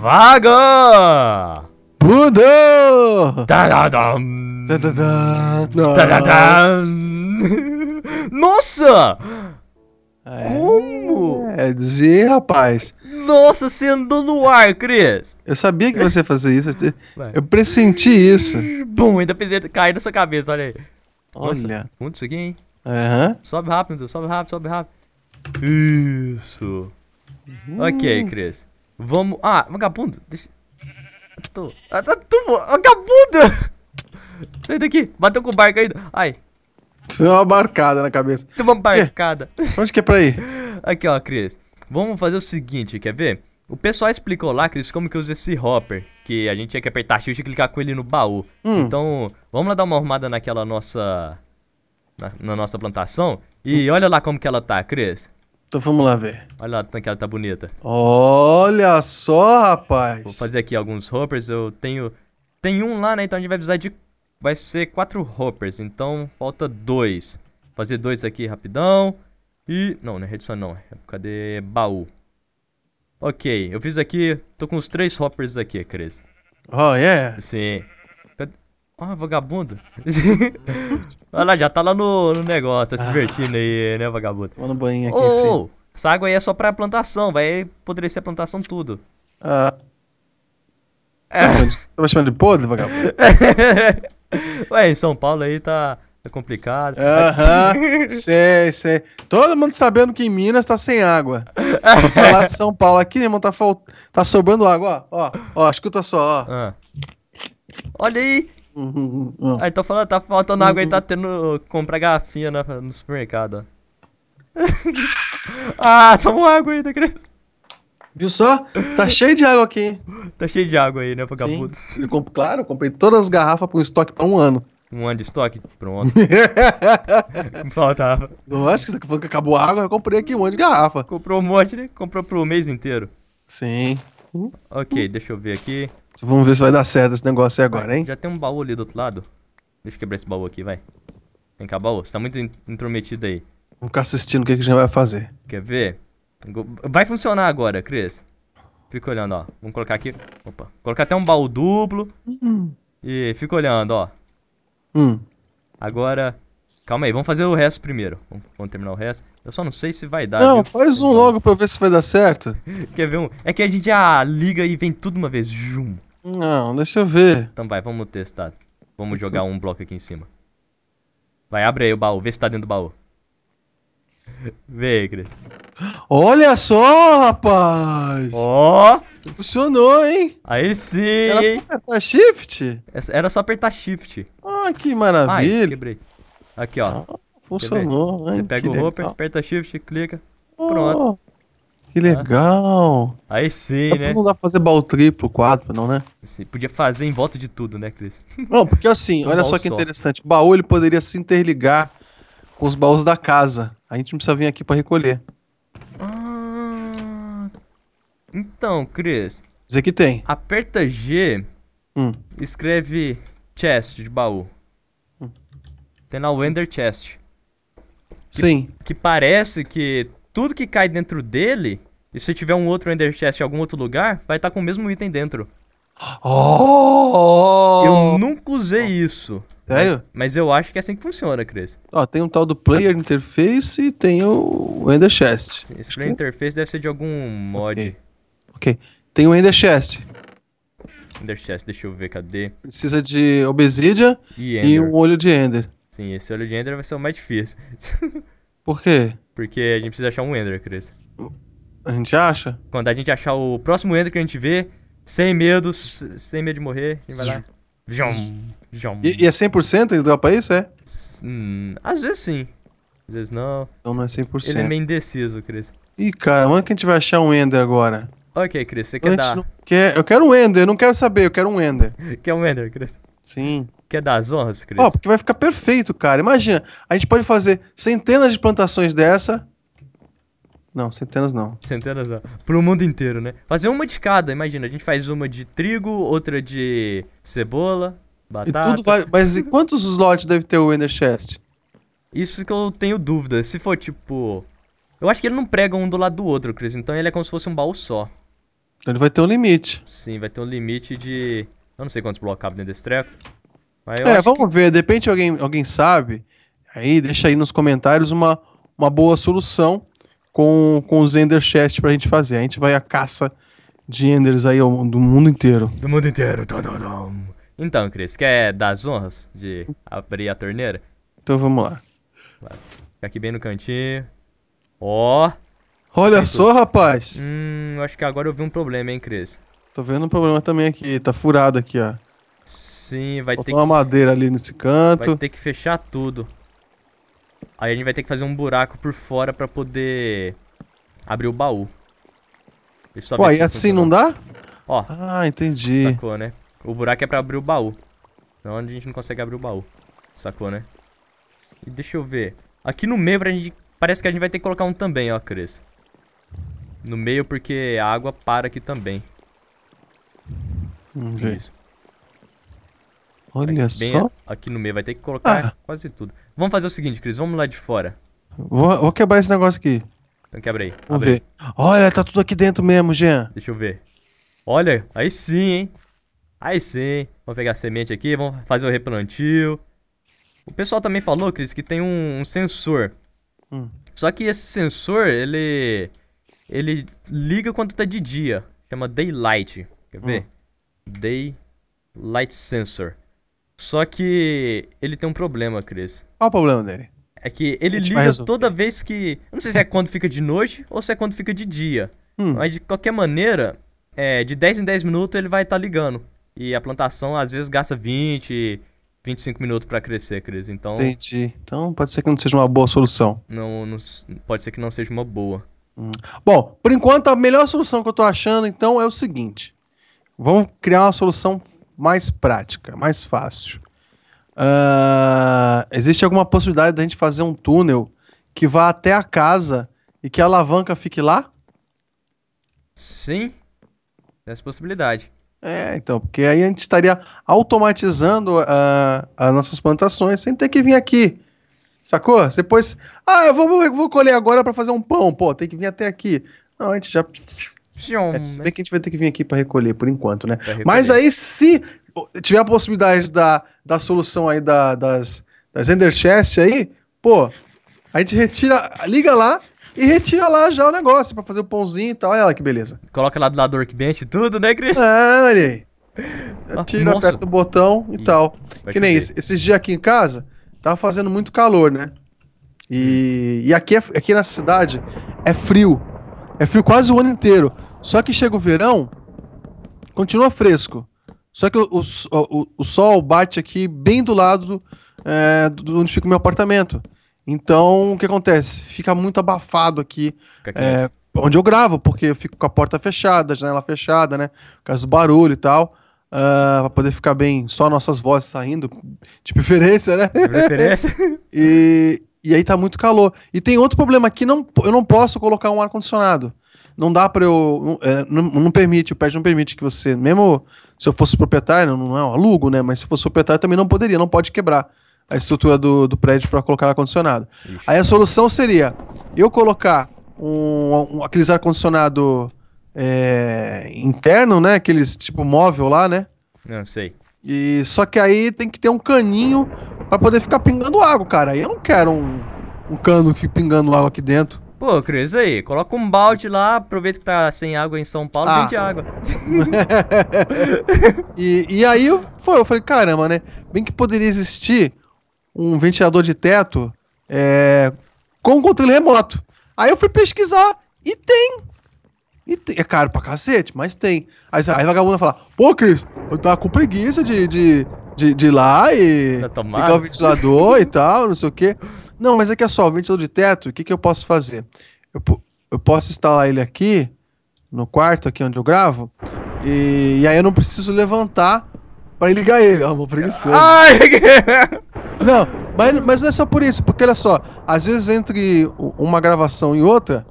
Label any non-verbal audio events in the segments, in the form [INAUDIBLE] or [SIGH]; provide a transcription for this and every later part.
vaga! Buda! Nossa! É, Como? É, desviei, rapaz. Nossa, você andou no ar, Cris. Eu sabia que você ia fazer isso. Eu pressenti isso. Bom, ainda pensei cair na sua cabeça, olha aí. Nossa, olha. Muito isso aqui, hein? Uhum. Sobe rápido, sobe rápido, sobe rápido. Isso. Uhum. Ok, Cris. Vamos... Ah, vagabundo. Deixa... Tu... Ah, tá tu... Vagabundo! Sai daqui. Bateu com o barco ainda. Ai. Tem uma barcada na cabeça. Tem uma barcada. É. Onde que é pra ir? Aqui, ó, Cris. Vamos fazer o seguinte, quer ver? O pessoal explicou lá, Cris, como que usa esse hopper. Que a gente tinha que apertar X e clicar com ele no baú. Hum. Então, vamos lá dar uma arrumada naquela nossa... Na, na nossa plantação. E hum. olha lá como que ela tá, Cris. Então vamos lá ver. Olha lá, tá ela tá bonita. Olha só, rapaz. Vou fazer aqui alguns hoppers. Eu tenho... Tem um lá, né? Então a gente vai precisar de... Vai ser quatro hoppers. Então falta dois. Fazer dois aqui rapidão. E... Não, não é redução não. Cadê baú? Ok, eu fiz aqui... Tô com os três hoppers aqui, Cris. Oh, yeah? Sim. Ah, oh, vagabundo. [LAUGHS] Olha lá, já tá lá no, no negócio, tá se ah. divertindo ah. aí, né, vagabundo? Vou no banho aqui. Assim. Ô, essa água aí é só pra plantação, vai apodrecer a plantação tudo. Ah. É. Tava tá tá chamando de podre, vagabundo? [LAUGHS] Ué, em São Paulo aí tá, tá complicado. Aham, uh -huh. sei, sei. Todo mundo sabendo que em Minas tá sem água. Tá lá de São Paulo aqui, irmão, tá, falt... tá sobrando água, ó, ó, ó, escuta só, ó. Ah. Olha aí, Uhum, [LAUGHS] Aí tô falando, tá faltando água aí, tá [LAUGHS] tendo comprar garrafinha na, né, no supermercado, ó. [LAUGHS] ah, toma água aí, tá querendo... Viu só? Tá cheio de água aqui. Tá cheio de água aí, né, vagabundo? Sim, comp... claro, comprei todas as garrafas com estoque pra um ano. Um ano de estoque? Pronto. Não faltava. Lógico, você falou que acabou a água, eu comprei aqui um ano de garrafa. Comprou um monte, né? Comprou pro mês inteiro. Sim. Ok, deixa eu ver aqui. Vamos ver se vai dar certo esse negócio aí agora, hein? Já tem um baú ali do outro lado. Deixa eu quebrar esse baú aqui, vai. Vem cá, baú. Você tá muito intrometido aí. Vou ficar assistindo o que, a gente vai fazer. Quer ver? Vai funcionar agora, Cris. Fica olhando, ó. Vamos colocar aqui. Opa. Colocar até um baú duplo. Hum. E fica olhando, ó. Hum. Agora. Calma aí, vamos fazer o resto primeiro. Vamos, terminar o resto. Eu só não sei se vai dar. Não, viu? faz um então. logo pra ver se vai dar certo. [LAUGHS] Quer ver um? É que a gente já liga e vem tudo uma vez. Jum. Não, deixa eu ver. Então vai, vamos testar. Vamos jogar um bloco aqui em cima. Vai, abre aí o baú, vê se tá dentro do baú. Vê aí, Cris. Olha só, rapaz! Ó! Oh. Funcionou, hein? Aí sim! Era só apertar shift? É era só apertar shift. Ah, que maravilha! Ai, quebrei. Aqui, ó. Ah, funcionou, hein? Você pega que o roupa, aperta shift, clica. Oh. Pronto. Que né? legal! Ah. Aí sim, é né? Não dá pra fazer baú triplo, quadro, não, né? Sim, podia fazer em volta de tudo, né, Cris? [LAUGHS] Não, porque assim, olha só que interessante. O baú ele poderia se interligar com os baús da casa. A gente não precisa vir aqui para recolher. Ah... Então, Cris. Dizer que tem. Aperta G, hum. escreve chest de baú. Hum. Tem lá o Ender Chest. Que, Sim. Que parece que tudo que cai dentro dele, e se tiver um outro Ender Chest em algum outro lugar, vai estar tá com o mesmo item dentro. Oh! Eu nunca usei isso. Sério? Mas, mas, eu acho que é assim que funciona, Cris. Ó, tem um tal do Player Interface e tem o Ender Chest. Sim, esse Player Interface deve ser de algum mod. Ok. okay. Tem o Ender Chest. Ender Chest, deixa eu ver, cadê? Precisa de Obsidian e, e um olho de Ender. Sim, esse olho de Ender vai ser o mais difícil. [LAUGHS] Por quê? Porque a gente precisa achar um Ender, Cris. A gente acha? Quando a gente achar o próximo Ender que a gente vê, sem medo, sem medo de morrer, a gente vai lá. Jom, jom. E, e é 100% ele pra isso, é? Hum, às vezes sim. Às vezes não. Então não é 100%. Ele é meio indeciso, Cris. Ih, cara, onde que a gente vai achar um Ender agora? Ok, Cris, você quer dar... Não... Quer... Eu quero um Ender, eu não quero saber, eu quero um Ender. [LAUGHS] quer um Ender, Cris? Sim. Quer dar as honras, Cris? Ó, porque vai ficar perfeito, cara. Imagina, a gente pode fazer centenas de plantações dessa. Não, centenas não. Centenas não. Pro mundo inteiro, né? Fazer uma de cada, imagina. A gente faz uma de trigo, outra de cebola, batata. E tudo vai... Mas quantos lotes deve ter o Ender Chest? Isso que eu tenho dúvida. Se for tipo. Eu acho que ele não prega um do lado do outro, Cris. Então ele é como se fosse um baú só. Então ele vai ter um limite. Sim, vai ter um limite de. Eu não sei quantos blocos cabem dentro desse treco é, vamos que... ver, de repente alguém, alguém sabe, aí deixa aí nos comentários uma, uma boa solução com, com os Ender Chest pra gente fazer. A gente vai à caça de Enders aí ao, do mundo inteiro. Do mundo inteiro. Então, Cris, quer dar as honras de abrir a torneira? Então vamos lá. Fica aqui bem no cantinho. Ó! Oh. Olha só, rapaz! Hum, acho que agora eu vi um problema, hein, Cris? Tô vendo um problema também aqui. Tá furado aqui, ó. Sim, vai ter uma que... madeira ali nesse canto. Vai ter que fechar tudo. Aí a gente vai ter que fazer um buraco por fora pra poder abrir o baú. Deixa eu só Ué, e assim não dá? Ó. Ah, entendi. Sacou, né? O buraco é pra abrir o baú. Então a gente não consegue abrir o baú. Sacou, né? E deixa eu ver. Aqui no meio pra gente... Parece que a gente vai ter que colocar um também, ó, Cris. No meio porque a água para aqui também. Não um isso Olha aqui, só. Aqui no meio, vai ter que colocar ah. quase tudo. Vamos fazer o seguinte, Cris, vamos lá de fora. Vou, vou quebrar esse negócio aqui. Então quebra aí. Vamos ver. Olha, tá tudo aqui dentro mesmo, Jean. Deixa eu ver. Olha, aí sim, hein? Aí sim. Vamos pegar a semente aqui, vamos fazer o replantio. O pessoal também falou, Cris, que tem um, um sensor. Hum. Só que esse sensor, ele... Ele liga quando tá de dia. Chama Daylight. Quer hum. ver? Hum. Daylight Sensor. Só que ele tem um problema, Cris. Qual o problema dele? É que ele liga toda vez que. não sei se é quando fica de noite ou se é quando fica de dia. Hum. Mas de qualquer maneira, é, de 10 em 10 minutos ele vai estar tá ligando. E a plantação às vezes gasta 20, 25 minutos para crescer, Cris. Então. Entendi. Então pode ser que não seja uma boa solução. Não, não pode ser que não seja uma boa. Hum. Bom, por enquanto a melhor solução que eu tô achando então é o seguinte: vamos criar uma solução mais prática, mais fácil. Uh, existe alguma possibilidade da gente fazer um túnel que vá até a casa e que a alavanca fique lá? Sim, tem essa é possibilidade. É, então, porque aí a gente estaria automatizando uh, as nossas plantações sem ter que vir aqui. Sacou? Depois, ah, eu vou, vou colher agora para fazer um pão. Pô, tem que vir até aqui. Não, a gente já Pshum, é, se né? bem né? que a gente vai ter que vir aqui para recolher por enquanto, né? Mas aí, se tiver a possibilidade da, da solução aí da, das, das Ender Chest aí, pô, a gente retira, liga lá e retira lá já o negócio para fazer o pãozinho e tal. Olha lá que beleza. Coloca lá do lado do workbench e tudo, né, Cris? Ah, olha aí. Ah, Tira, Nossa. aperta o botão e, e tal. Que nem Esses dias aqui em casa, tava fazendo muito calor, né? E, e aqui, é, aqui na cidade é frio. É frio quase o ano inteiro. Só que chega o verão, continua fresco. Só que o, o, o, o sol bate aqui bem do lado é, do, onde fica o meu apartamento. Então, o que acontece? Fica muito abafado aqui é, onde eu gravo, porque eu fico com a porta fechada, a janela fechada, né? Por causa do barulho e tal. Uh, ah, para poder ficar bem só nossas vozes saindo, de preferência, né? De preferência. [LAUGHS] e, e aí tá muito calor. E tem outro problema aqui, não, eu não posso colocar um ar-condicionado não dá para eu. É, não, não, permite, o PET não permite que você, mesmo se eu fosse proprietário, não é um alugo, né? Mas se fosse proprietário também não poderia, não pode quebrar a estrutura do, do prédio para colocar ar-condicionado. Aí a solução seria eu colocar um, um aqueles ar-condicionado é, interno, né? Aqueles tipo móvel lá, né? Não ah, sei. E só que aí tem que ter um caninho para poder ficar pingando água, cara. Aí eu não quero um, um cano que pingando água aqui dentro. Pô, Cris, aí, coloca um balde lá, aproveita que tá sem água em São Paulo, ah. vende água. [LAUGHS] e, e aí eu, foi, eu falei, caramba, né? Bem que poderia existir um ventilador de teto é, com controle remoto. Aí eu fui pesquisar e tem. E tem. É caro pra cacete, mas tem. Aí, aí a vagabunda fala, pô, Cris, eu tava com preguiça de, de, de, de ir lá e ligar o ventilador e tal, não sei o quê. Não, mas aqui é só, o ventilador de teto, o que, que eu posso fazer? Eu, eu posso instalar ele aqui, no quarto, aqui onde eu gravo, e, e aí eu não preciso levantar para ligar ele. Ó, é vou preguiçoso. Ai! [LAUGHS] não, mas, mas não é só por isso, porque olha só, às vezes entre uma gravação e outra,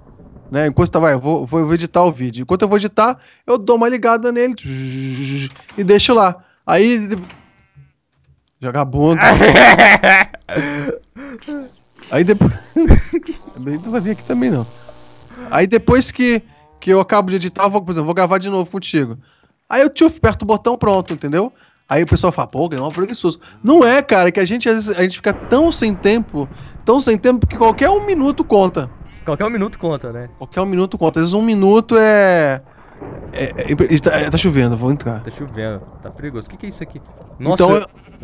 né? Enquanto tá, vai, eu vou, vou, editar o vídeo. Enquanto eu vou editar, eu dou uma ligada nele e deixo lá. Aí. Jogar bunda. [LAUGHS] Aí depois. [LAUGHS] tu vai vir aqui também, não. Aí depois que, que eu acabo de editar, vou, por exemplo, vou gravar de novo contigo. Aí eu tchuf, aperto o botão, pronto, entendeu? Aí o pessoal fala, pô, ganhou uma preguiçoso. Não é, cara, que a gente, às vezes, a gente fica tão sem tempo, tão sem tempo, que qualquer um minuto conta. Qualquer um minuto conta, né? Qualquer um minuto conta. Às vezes um minuto é. É, é, é, tá chovendo, vou entrar. Tá chovendo, tá perigoso. O que, que é isso aqui? Nossa, então, eu,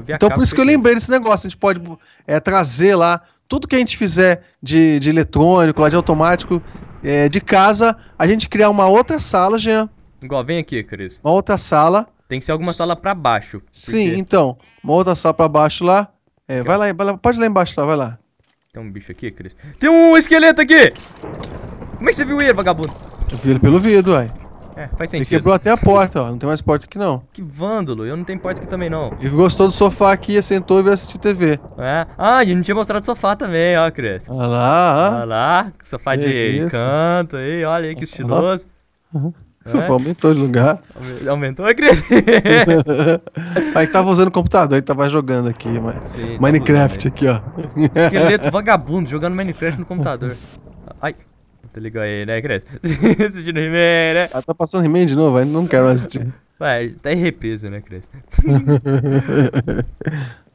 eu então por isso que eu lembrei desse negócio. A gente pode é, trazer lá tudo que a gente fizer de, de eletrônico, lá de automático, é, de casa, a gente criar uma outra sala, Jean. Igual, vem aqui, Cris. Uma outra sala. Tem que ser alguma sala para baixo. Porque... Sim, então. Uma outra sala para baixo lá. É, vai, lá, vai lá, pode ir lá embaixo lá, vai lá. Tem um bicho aqui, Cris. Tem um esqueleto aqui! Como é que você viu ele, vagabundo? Eu vi ele pelo vidro, uai. É, faz sentido. Ele quebrou até a porta, ó. Não tem mais porta aqui, não. Que vândalo. Eu não tenho porta aqui também, não. E gostou do sofá aqui, assentou e veio assistir TV. É. Ah, a gente não tinha mostrado o sofá também, ó, Cris. Olha lá, ó. Olha lá. Sofá que de isso? canto aí. Olha aí que estiloso. Uhum. uhum. O sofá é? aumentou de lugar. Aumentou, Cris? [LAUGHS] aí tava usando o computador, aí tava jogando aqui. Mas... Sim, Minecraft tá aqui, ó. Esqueleto vagabundo jogando Minecraft no computador. [LAUGHS] Ai. Tá ligado aí, né, Cresce? [LAUGHS] Assistindo He-Man, né? Ah, tá passando He-Man de novo? aí não quero mais assistir. Vai, tá em represa, né, Cresce? [LAUGHS]